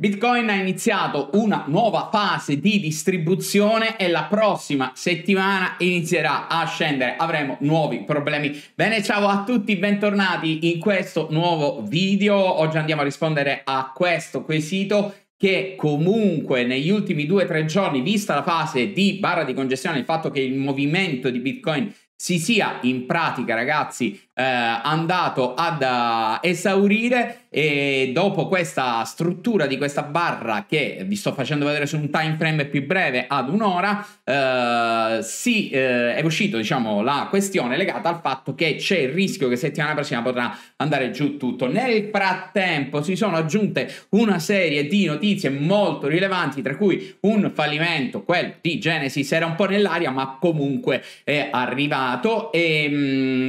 Bitcoin ha iniziato una nuova fase di distribuzione e la prossima settimana inizierà a scendere. Avremo nuovi problemi. Bene, ciao a tutti, bentornati in questo nuovo video. Oggi andiamo a rispondere a questo quesito che comunque negli ultimi due o tre giorni, vista la fase di barra di congestione, il fatto che il movimento di Bitcoin si sia in pratica, ragazzi, eh, andato ad uh, esaurire, e dopo questa struttura di questa barra che vi sto facendo vedere su un time frame più breve ad un'ora eh, si, eh, è uscita diciamo, la questione legata al fatto che c'è il rischio che settimana prossima potrà andare giù tutto nel frattempo si sono aggiunte una serie di notizie molto rilevanti tra cui un fallimento quel di Genesis era un po' nell'aria ma comunque è arrivato e ehm,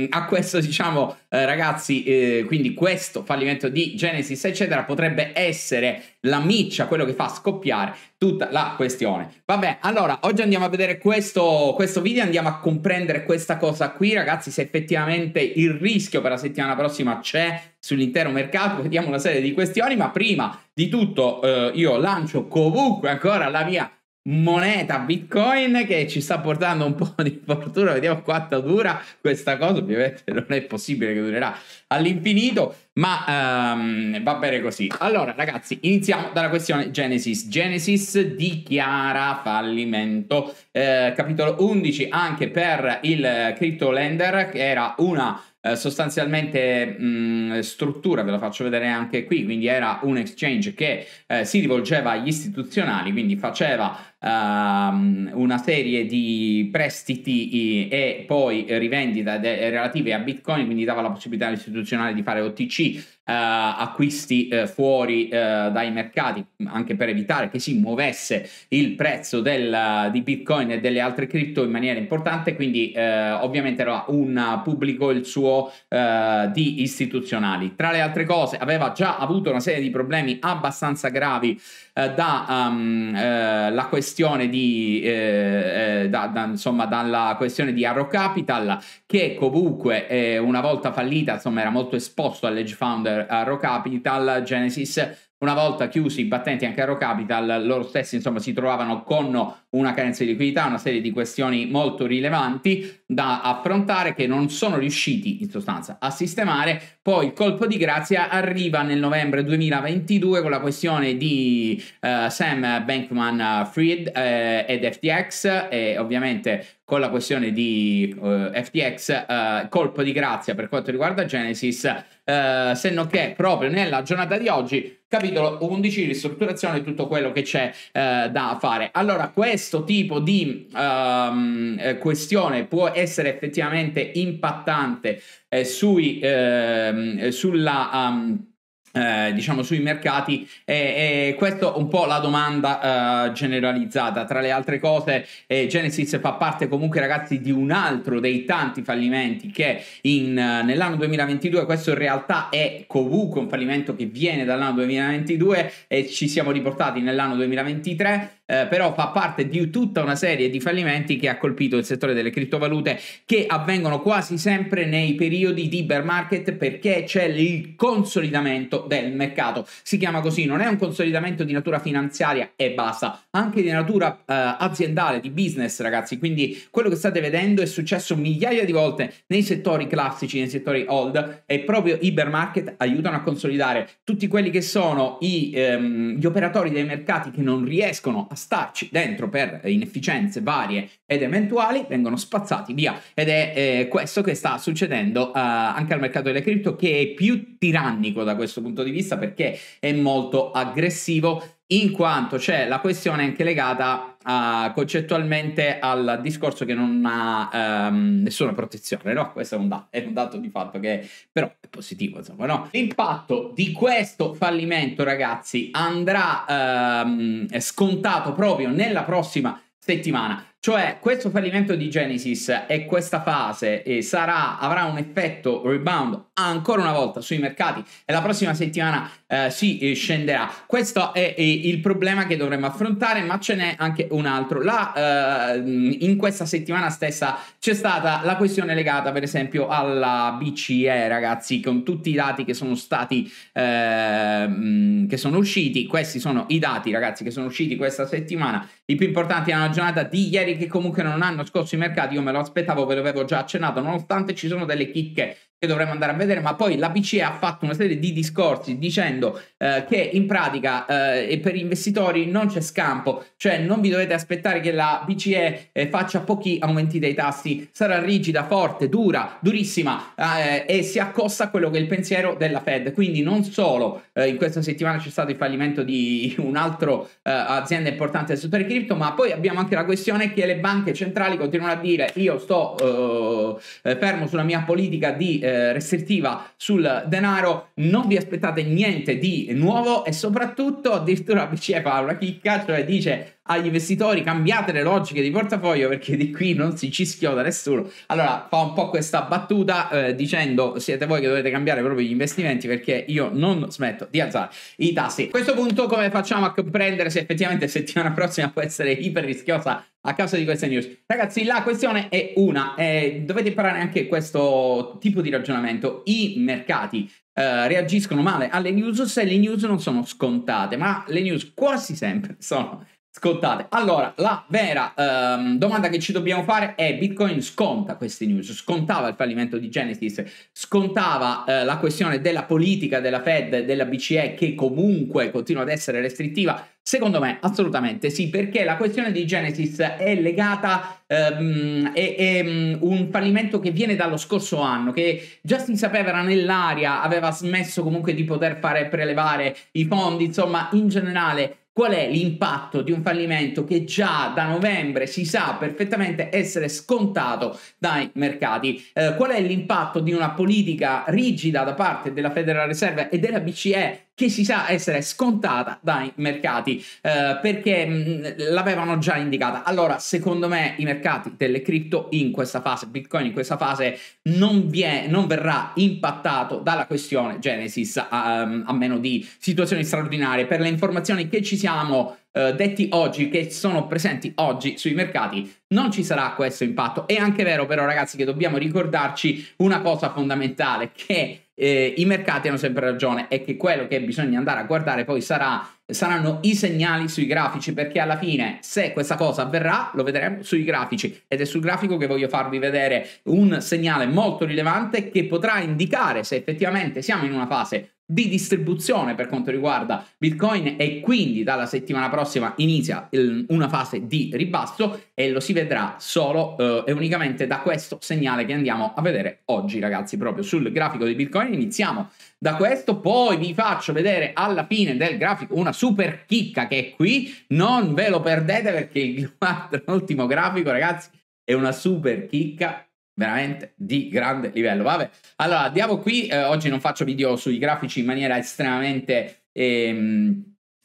mh, a questo diciamo eh, ragazzi, eh, quindi questo fallimento di Genesis, eccetera, potrebbe essere la miccia, quello che fa scoppiare tutta la questione. Vabbè, allora, oggi andiamo a vedere questo, questo video, andiamo a comprendere questa cosa qui, ragazzi, se effettivamente il rischio per la settimana prossima c'è sull'intero mercato, vediamo una serie di questioni, ma prima di tutto eh, io lancio comunque ancora la mia moneta bitcoin che ci sta portando un po' di fortuna vediamo quanto dura questa cosa ovviamente non è possibile che durerà all'infinito ma um, va bene così allora ragazzi iniziamo dalla questione Genesis Genesis dichiara fallimento eh, capitolo 11 anche per il eh, crypto lender che era una eh, sostanzialmente mh, struttura, ve la faccio vedere anche qui, quindi era un exchange che eh, si rivolgeva agli istituzionali, quindi faceva Ehm, una serie di prestiti e poi rivendita de- relative a Bitcoin, quindi dava la possibilità all'istituzionale di fare OTC, Uh, eh, acquisti uh, fuori uh, dai mercati, anche per evitare che si muovesse il prezzo del, di Bitcoin e delle altre cripto in maniera importante, quindi ovviamente era un pubblico il suo di istituzionali. Tra le altre cose aveva già avuto una serie di problemi abbastanza gravi eh, da, um, eh, questione di, eh, eh, da, da, insomma, dalla questione di Arrow Capital che comunque eh, una volta fallita insomma era molto esposto all'edge founder Arrow Capital Genesis una volta chiusi i battenti anche Aero Capital, loro stessi insomma, si trovavano con una carenza di liquidità, una serie di questioni molto rilevanti da affrontare che non sono riusciti in sostanza a sistemare. Poi il colpo di grazia arriva nel novembre 2022 con la questione di eh, Sam Bankman Fried eh, ed FTX e ovviamente con la questione di uh, eh, FTX, uh, eh, colpo di grazia per quanto riguarda Genesis, uh, se non che proprio nella giornata di oggi, capitolo 11, ristrutturazione, tutto quello che c'è da fare. Allora, questo tipo di ehm, questione può essere effettivamente impattante sui, ehm, sulla... Um, eh, diciamo sui mercati e, e questa è un po' la domanda eh, generalizzata tra le altre cose eh, Genesis fa parte comunque ragazzi di un altro dei tanti fallimenti che in, eh, nell'anno 2022 questo in realtà è comunque un fallimento che viene dall'anno 2022 e ci siamo riportati nell'anno 2023 eh, però fa parte di tutta una serie di fallimenti che ha colpito il settore delle criptovalute che avvengono quasi sempre nei periodi di bear market perché c'è il consolidamento del mercato. Si chiama così, non è un consolidamento di natura finanziaria e basta, anche di natura eh, aziendale, di business, ragazzi. Quindi quello che state vedendo è successo migliaia di volte nei settori classici, nei settori old e proprio i bear market aiutano a consolidare tutti quelli che sono i, ehm, gli operatori dei mercati che non riescono a starci dentro per inefficienze varie ed eventuali, vengono spazzati via. Ed è eh, questo che sta succedendo eh, anche al mercato delle cripto, che è più tirannico da questo punto di vista perché è molto aggressivo, in quanto c'è la questione anche legata a, concettualmente al discorso che non ha um, nessuna protezione, no? Questo è un, da- è un, dato di fatto che però è positivo, insomma, no? L'impatto di questo fallimento, ragazzi, andrà um, scontato proprio nella prossima settimana. Cioè, questo fallimento di Genesis e questa fase eh, sarà, avrà un effetto rebound ancora una volta sui mercati e la prossima settimana eh, si eh, scenderà. Questo è, è, eh, il problema che dovremmo affrontare, ma ce n'è anche un altro. La, eh, in questa settimana stessa c'è stata la questione legata, per esempio, alla BCE, ragazzi, con tutti i dati che sono stati ehm, che sono usciti. Questi sono i dati, ragazzi, che sono usciti questa settimana. I più importanti della giornata di ieri che comunque non hanno scosso i mercati, io me lo aspettavo, ve l'avevo già accennato, nonostante ci sono delle chicche che dovremmo andare a vedere, ma poi la BCE ha fatto una serie di discorsi dicendo eh, che in pratica eh, per gli investitori non c'è scampo, cioè non vi dovete aspettare che la BCE eh, faccia pochi aumenti dei tassi, sarà rigida, forte, dura, durissima eh, e si accosta a quello che è il pensiero della Fed. Quindi non solo eh, in questa settimana c'è stato il fallimento di un'altra eh, azienda importante del settore cripto, ma poi abbiamo anche la questione che le banche centrali continuano a dire io sto fermo sulla mia politica di eh, restrittiva sul denaro, non vi aspettate niente di nuovo e soprattutto addirittura la BCE fa una chicca, cioè dice agli investitori cambiate le logiche di portafoglio perché di qui non si ci schioda nessuno. Allora fa un po' questa battuta eh, dicendo siete voi che dovete cambiare proprio gli investimenti perché io non smetto di alzare i tassi. A questo punto come facciamo a comprendere se effettivamente settimana prossima può essere iper rischiosa a causa di queste news. Ragazzi, la questione è una, eh, dovete imparare anche questo tipo di ragionamento. I mercati eh, reagiscono male alle news se le news non sono scontate, ma le news quasi sempre sono scontate. Allora, la vera ehm, domanda che ci dobbiamo fare è Bitcoin sconta queste news, scontava il fallimento di Genesis, scontava eh, la questione della politica della Fed, della BCE che comunque continua ad essere restrittiva, Secondo me, assolutamente sì, perché la questione di Genesis è legata, ehm, è, è, mm, un fallimento che viene dallo scorso anno, che già si sapeva era nell'aria, aveva smesso comunque di poter fare prelevare i fondi, insomma, in generale qual è l'impatto di un fallimento che già da novembre si sa perfettamente essere scontato dai mercati? Eh, qual è l'impatto di una politica rigida da parte della Federal Reserve e della BCE che si sa essere scontata dai mercati eh, perché mh, mm, l'avevano già indicata. Allora, secondo me i mercati delle cripto in questa fase, Bitcoin in questa fase, non, vie, non verrà impattato dalla questione Genesis, a, ehm, a meno di situazioni straordinarie. Per le informazioni che ci siamo eh, detti oggi, che sono presenti oggi sui mercati, non ci sarà questo impatto. È anche vero però ragazzi che dobbiamo ricordarci una cosa fondamentale, che eh, i mercati hanno sempre ragione e che quello che bisogna andare a guardare poi sarà, saranno i segnali sui grafici, perché alla fine se questa cosa avverrà lo vedremo sui grafici ed è sul grafico che voglio farvi vedere un segnale molto rilevante che potrà indicare se effettivamente siamo in una fase di distribuzione per quanto riguarda Bitcoin e quindi dalla settimana prossima inizia il, una fase di ribasso e lo si vedrà solo eh, e unicamente da questo segnale che andiamo a vedere oggi ragazzi proprio sul grafico di Bitcoin iniziamo da questo poi vi faccio vedere alla fine del grafico una super chicca che è qui non ve lo perdete perché il l'ultimo grafico ragazzi è una super chicca veramente di grande livello. Vabbè, allora andiamo qui, eh, oggi non faccio video sui grafici in maniera estremamente ehm,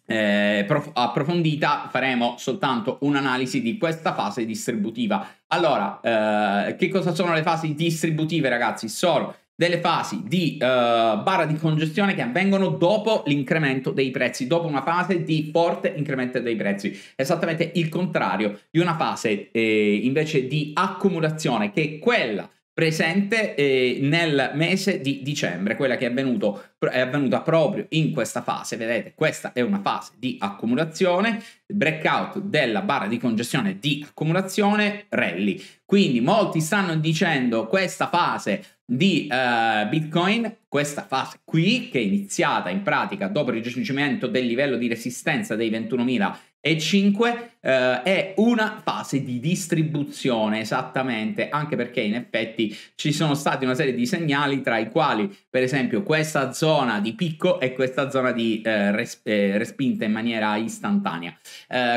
eh, prof- approfondita, faremo soltanto un'analisi di questa fase distributiva. Allora, eh, che cosa sono le fasi distributive ragazzi? Sono delle fasi di uh, barra di congestione che avvengono dopo l'incremento dei prezzi, dopo una fase di forte incremento dei prezzi, esattamente il contrario di una fase eh, invece di accumulazione che è quella presente eh, nel mese di dicembre, quella che è, avvenuto, è avvenuta proprio in questa fase, vedete questa è una fase di accumulazione, breakout della barra di congestione di accumulazione, rally, quindi molti stanno dicendo questa fase di uh, Bitcoin, questa fase qui, che è iniziata in pratica dopo il raggiungimento del livello di resistenza dei 21.005, uh, eh, è una fase di distribuzione esattamente, anche perché in effetti ci sono stati una serie di segnali tra i quali, per esempio, questa zona di picco e questa zona di uh, res- respinta in maniera istantanea.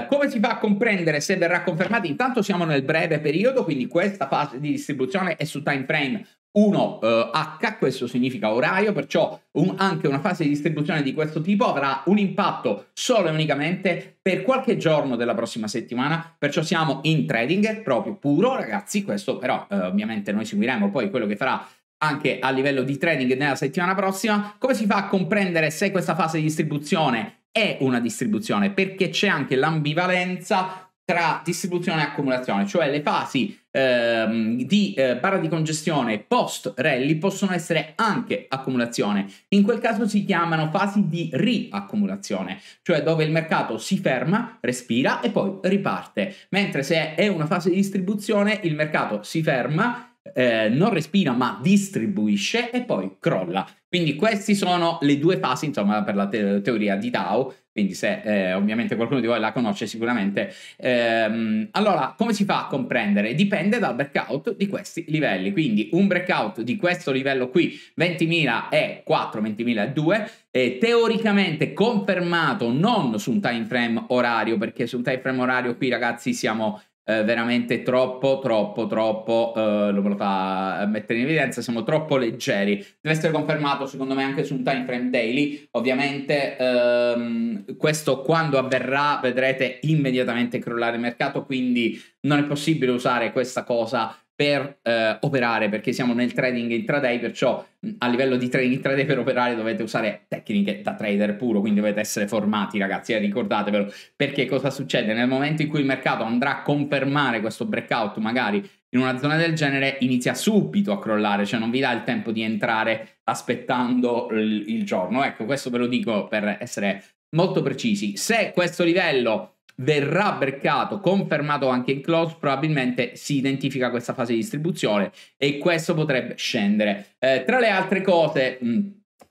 come si fa a comprendere se verrà confermata? Intanto siamo nel breve periodo, quindi questa fase di distribuzione è su time frame 1 eh, H, questo significa orario, perciò un, anche una fase di distribuzione di questo tipo avrà un impatto solo e unicamente per qualche giorno della prossima settimana, perciò siamo in trading proprio puro, ragazzi, questo però eh, ovviamente noi seguiremo poi quello che farà anche a livello di trading nella settimana prossima, come si fa a comprendere se questa fase di distribuzione è una distribuzione? Perché c'è anche l'ambivalenza tra distribuzione e accumulazione, cioè le fasi ehm, di eh, barra di congestione post rally possono essere anche accumulazione. In quel caso si chiamano fasi di riaccumulazione, cioè dove il mercato si ferma, respira e poi riparte. Mentre se è una fase di distribuzione, il mercato si ferma eh, non respira ma distribuisce e poi crolla. Quindi queste sono le due fasi, insomma, per la te- teoria di Tao. Quindi se eh, ovviamente qualcuno di voi la conosce sicuramente. Ehm, allora, come si fa a comprendere? Dipende dal breakout di questi livelli. Quindi un breakout di questo livello qui, 20.004, 20.002, eh, teoricamente confermato non su un time frame orario, perché su un time frame orario qui ragazzi siamo eh, veramente troppo, troppo, troppo, eh, lo voleva eh, mettere in evidenza, siamo troppo leggeri. Deve essere confermato secondo me anche su un time frame daily, ovviamente ehm, questo quando avverrà vedrete immediatamente crollare il mercato, quindi non è possibile usare questa cosa per eh, operare, perché siamo nel trading intraday, perciò a livello di trading intraday per operare dovete usare tecniche da trader puro, quindi dovete essere formati ragazzi, eh, ricordatevelo, perché cosa succede? Nel momento in cui il mercato andrà a confermare questo breakout magari in una zona del genere inizia subito a crollare, cioè non vi dà il tempo di entrare aspettando il, il giorno. Ecco, questo ve lo dico per essere molto precisi. Se questo livello verrà breccato, confermato anche in close, probabilmente si identifica questa fase di distribuzione e questo potrebbe scendere. Eh, tra le altre cose... Mh, mm,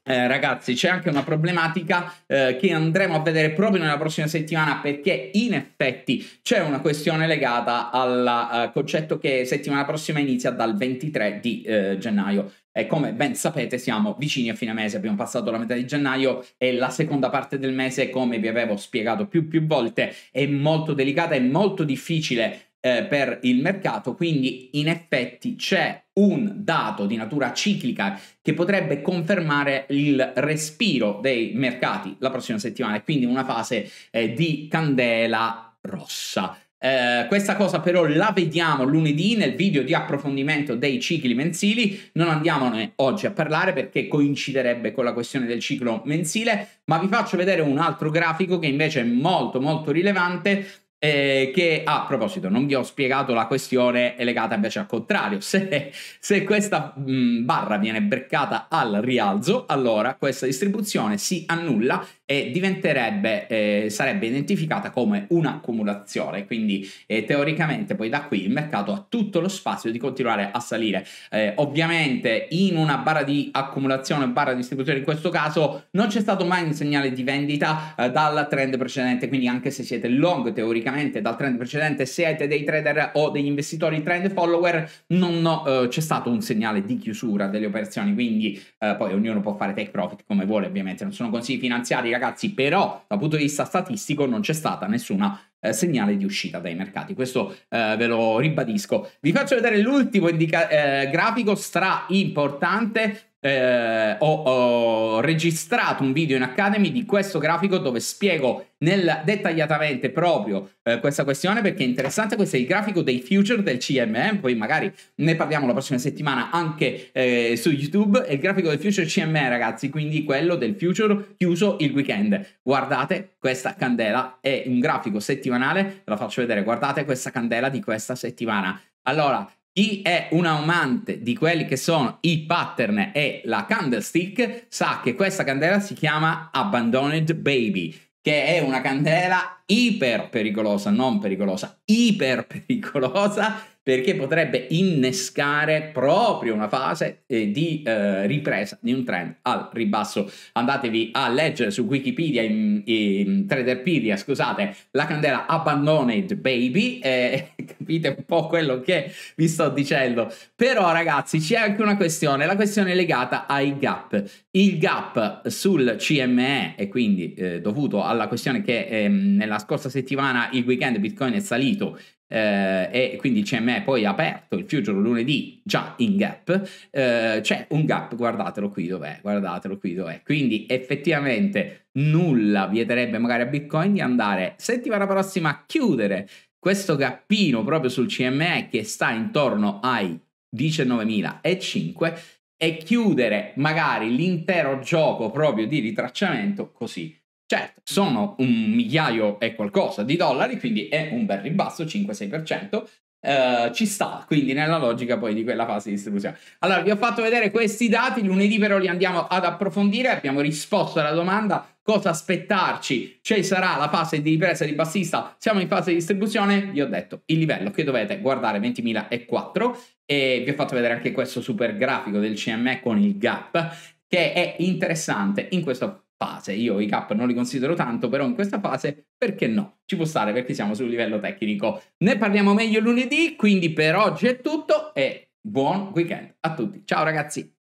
eh, ragazzi, c'è anche una problematica eh, che andremo a vedere proprio nella prossima settimana perché in effetti c'è una questione legata al uh, eh, concetto che settimana prossima inizia dal 23 di eh, gennaio eh, come ben sapete siamo vicini a fine mese, abbiamo passato la metà di gennaio e la seconda parte del mese, come vi avevo spiegato più più volte, è molto delicata e molto difficile eh, per il mercato, quindi in effetti c'è un dato di natura ciclica che potrebbe confermare il respiro dei mercati la prossima settimana e quindi una fase eh, di candela rossa. Eh, questa cosa però la vediamo lunedì nel video di approfondimento dei cicli mensili, non andiamone oggi a parlare perché coinciderebbe con la questione del ciclo mensile, ma vi faccio vedere un altro grafico che invece è molto molto rilevante eh, che ah, a proposito non vi ho spiegato la questione legata invece al contrario se, se questa mh, mm, barra viene breccata al rialzo allora questa distribuzione si annulla e diventerebbe, eh, sarebbe identificata come un'accumulazione, quindi eh, teoricamente poi da qui il mercato ha tutto lo spazio di continuare a salire. Eh, ovviamente in una barra di accumulazione, barra di distribuzione in questo caso non c'è stato mai un segnale di vendita eh, dal trend precedente, quindi anche se siete long teoricamente dal trend precedente, siete dei trader o degli investitori trend follower, non no, eh, c'è stato un segnale di chiusura delle operazioni, quindi eh, poi ognuno può fare take profit come vuole ovviamente, non sono consigli finanziari ragazzi, però dal punto di vista statistico non c'è stata nessuna eh, segnale di uscita dai mercati. Questo eh, ve lo ribadisco. Vi faccio vedere l'ultimo indica- eh, grafico stra importante eh, ho, ho, registrato un video in Academy di questo grafico dove spiego nel, dettagliatamente proprio eh, questa questione perché è interessante. Questo è il grafico dei future del CMM. Poi magari ne parliamo la prossima settimana anche eh, su YouTube. È il grafico del future CMM, ragazzi. Quindi quello del future chiuso il weekend. Guardate questa candela, è un grafico settimanale. Ve la faccio vedere. Guardate questa candela di questa settimana. Allora, chi è un amante di quelli che sono i pattern e la candlestick sa che questa candela si chiama Abandoned Baby, che è una candela iper pericolosa, non pericolosa, iper pericolosa perché potrebbe innescare proprio una fase eh, di eh, ripresa di un trend al ribasso. Andatevi a leggere su Wikipedia, in, in Traderpedia, scusate, la candela Abandoned Baby eh, capite un po' quello che vi sto dicendo. Però ragazzi c'è anche una questione, la questione legata ai gap. Il gap sul CME e quindi eh, dovuto alla questione che ehm, nella la scorsa settimana, il weekend, Bitcoin è salito eh, e quindi il CME poi ha aperto il future lunedì già in gap. Eh, c'è un gap, guardatelo qui dov'è, guardatelo qui dov'è. Quindi effettivamente nulla vieterebbe magari a Bitcoin di andare settimana prossima a chiudere questo gappino proprio sul CME che sta intorno ai 19.005 e chiudere magari l'intero gioco proprio di ritracciamento così Certo, sono un migliaio e qualcosa di dollari, quindi è un bel ribasso, 5-6%. Eh, ci sta quindi nella logica poi di quella fase di distribuzione. Allora, vi ho fatto vedere questi dati. Lunedì, però, li andiamo ad approfondire. Abbiamo risposto alla domanda cosa aspettarci? Ci sarà la fase di ripresa di bassista? Siamo in fase di distribuzione? Vi ho detto il livello che dovete guardare 20.004 e vi ho fatto vedere anche questo super grafico del CME con il gap che è interessante in questo fase. Io i cap non li considero tanto, però in questa fase perché no? Ci può stare perché siamo sul livello tecnico. Ne parliamo meglio lunedì, quindi per oggi è tutto e buon weekend a tutti. Ciao ragazzi!